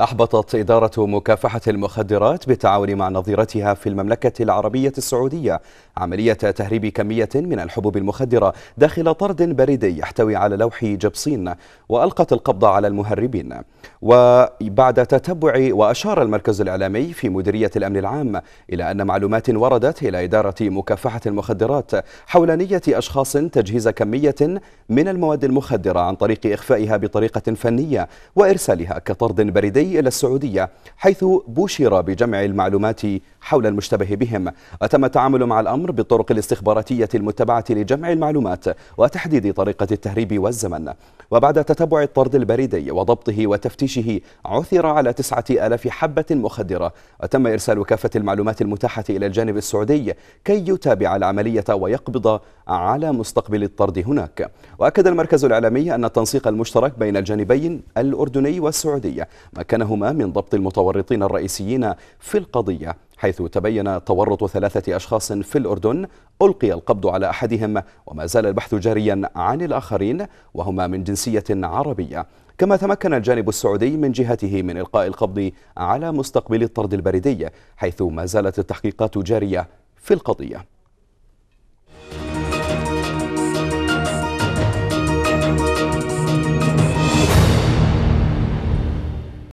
أحبطت إدارة مكافحة المخدرات بالتعاون مع نظيرتها في المملكة العربية السعودية عملية تهريب كمية من الحبوب المخدرة داخل طرد بريدي يحتوي على لوح جبصين وألقت القبض على المهربين وبعد تتبع وأشار المركز الإعلامي في مديرية الأمن العام إلى أن معلومات وردت إلى إدارة مكافحة المخدرات حول نية أشخاص تجهيز كمية من المواد المخدرة عن طريق إخفائها بطريقة فنية وإرسالها كطرد بريدي السوري إلى السعودية حيث بشر بجمع المعلومات حول المشتبه بهم وتم التعامل مع الأمر بالطرق الاستخباراتية المتبعة لجمع المعلومات وتحديد طريقة التهريب والزمن وبعد تتبع الطرد البريدي وضبطه وتفتيشه عثر على تسعة آلاف حبة مخدرة وتم إرسال كافة المعلومات المتاحة إلى الجانب السعودي كي يتابع العملية ويقبض على مستقبل الطرد هناك وأكد المركز الإعلامي أن التنسيق المشترك بين الجانبين الأردني والسعودي مكن مكنهما من ضبط المتورطين الرئيسيين في القضية حيث تبين تورط ثلاثة أشخاص في الأردن ألقي القبض على أحدهم وما زال البحث جاريا عن الآخرين وهما من جنسية عربية كما تمكن الجانب السعودي من جهته من إلقاء القبض على مستقبل الطرد البريدي حيث ما زالت التحقيقات جارية في القضية